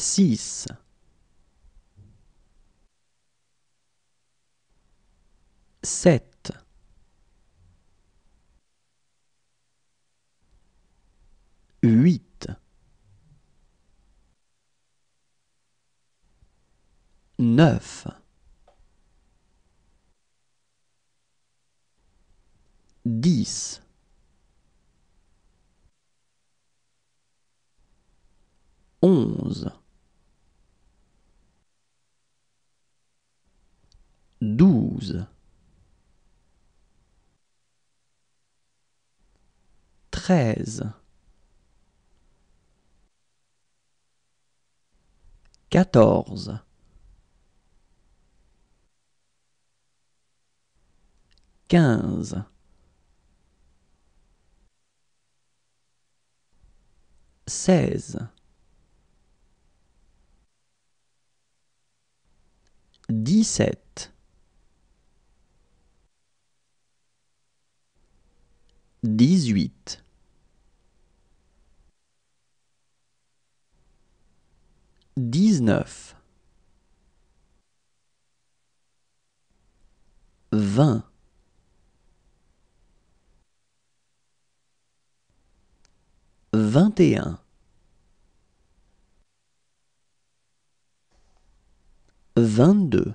6 7 8 9 10 11 13 14 15 16 17 18 19 20 21 22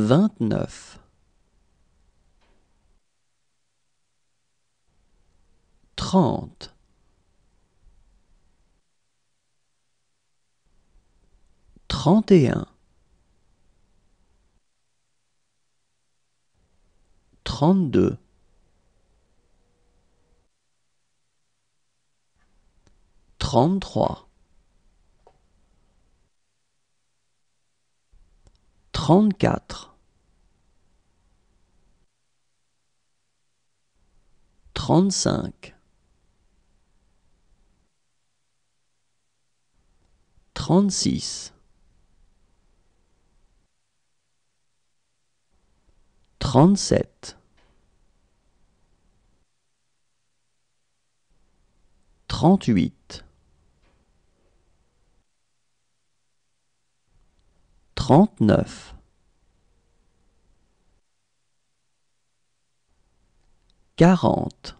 29 30 31 32 33 34 Trente-cinq. Trente-six. Trente-sept. Trente-huit. Trente-neuf. quarante.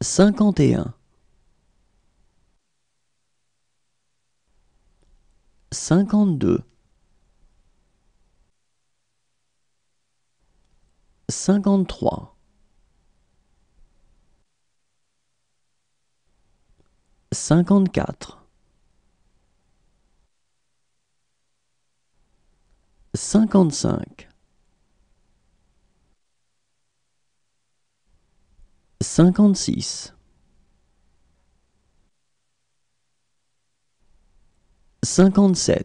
51 52 53 54 55 56 57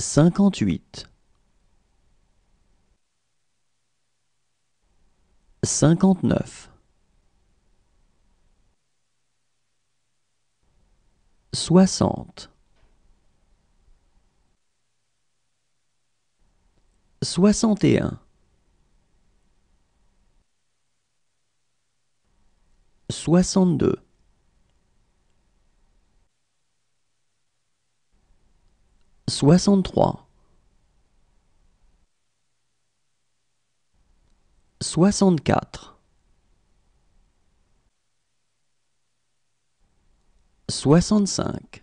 58 59 60 61 62 63 64 65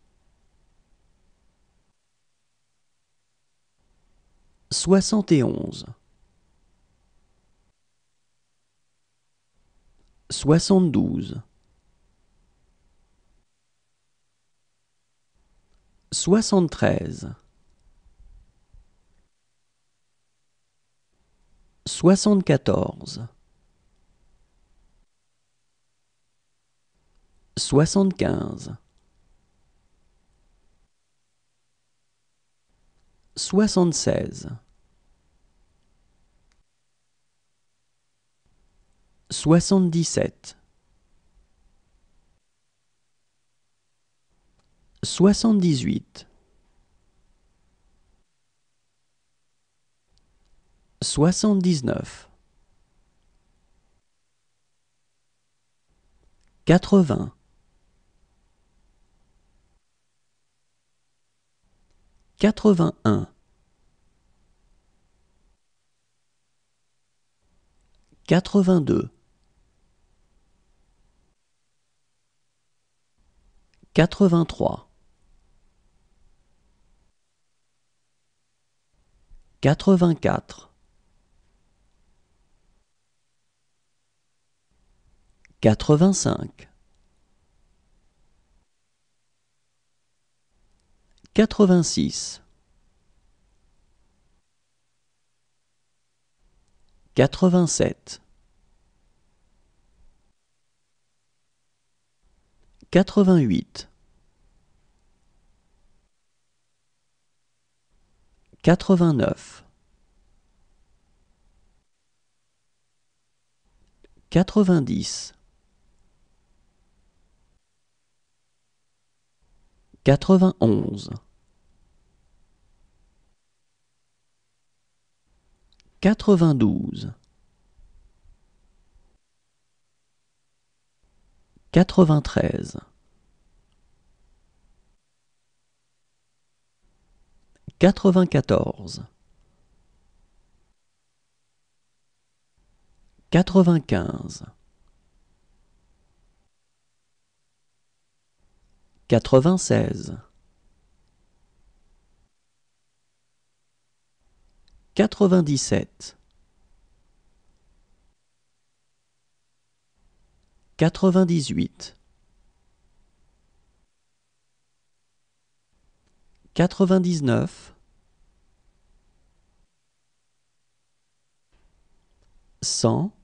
71 72 73 74 75 soixante-seize. Soixante-dix-sept. Soixante-dix-huit. Soixante-dix-neuf. quatre vingt 81 82 83 84 85 quatre-vingt-six. quatre-vingt-sept. quatre-vingt-huit. quatre-vingt-neuf. quatre-vingt-dix. 91 92 93 94 95 96 97 98 99 100